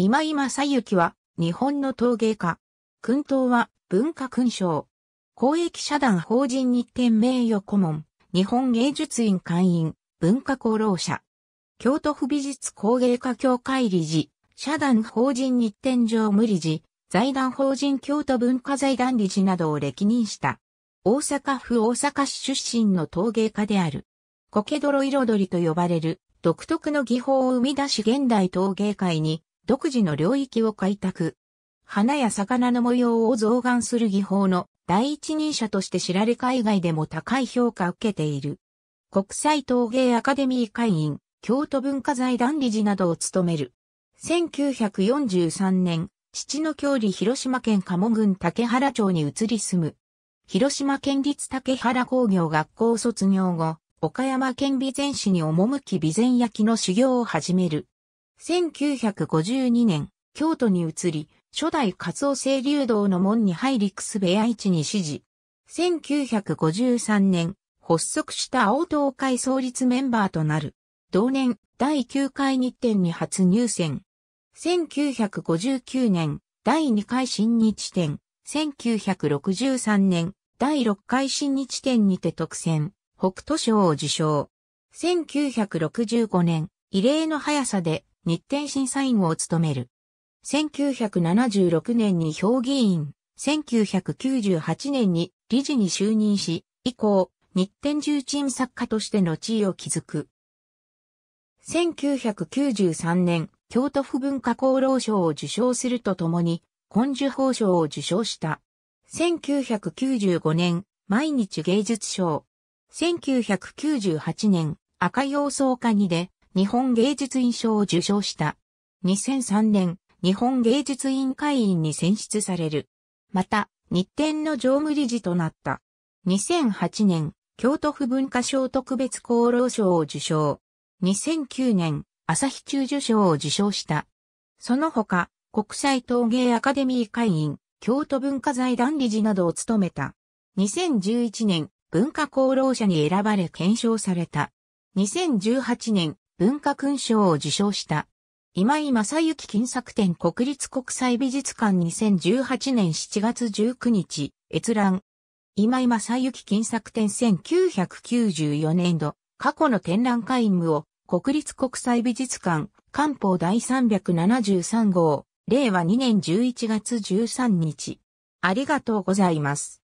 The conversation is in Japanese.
今井正幸は、日本の陶芸家。勲刀は、文化勲章。公益社団法人日展名誉顧問、日本芸術院会員、文化功労者。京都府美術工芸家協会理事、社団法人日展上無理事、財団法人京都文化財団理事などを歴任した。大阪府大阪市出身の陶芸家である。苔泥彩りと呼ばれる独特の技法を生み出し現代陶芸界に独自の領域を開拓。花や魚の模様を増眼する技法の第一人者として知られ海外でも高い評価を受けている。国際陶芸アカデミー会員、京都文化財団理事などを務める。1943年、父の郷里広島県鴨郡竹原町に移り住む。広島県立竹原工業学校卒業後、岡山県備前市に赴き備前焼の修行を始める。1952年、京都に移り、初代カツオ清流道の門に入りくす部屋市に指示。1953年、発足した青東会創立メンバーとなる。同年、第9回日展に初入選。1959年、第2回新日展。1963年、第6回新日展にて特選、北斗賞を受賞。1965年、異例の速さで日展審査員を務める。1976年に評議員、1998年に理事に就任し、以降、日展重鎮作家としての地位を築く。1993年、京都府文化功労賞を受賞するとともに、根樹法賞を受賞した。1995年、毎日芸術賞。1998年、赤洋草カにで、日本芸術院賞を受賞した。2003年、日本芸術院会員に選出される。また、日展の常務理事となった。2008年、京都府文化賞特別功労賞を受賞。2009年、朝日中受賞を受賞した。その他、国際陶芸アカデミー会員、京都文化財団理事などを務めた。2011年、文化功労者に選ばれ検証された。2018年、文化勲章を受章した。今井正幸金作展国立国際美術館2018年7月19日、閲覧。今井正幸金作展1994年度、過去の展覧会務を国立国際美術館、官報第373号、令和2年11月13日。ありがとうございます。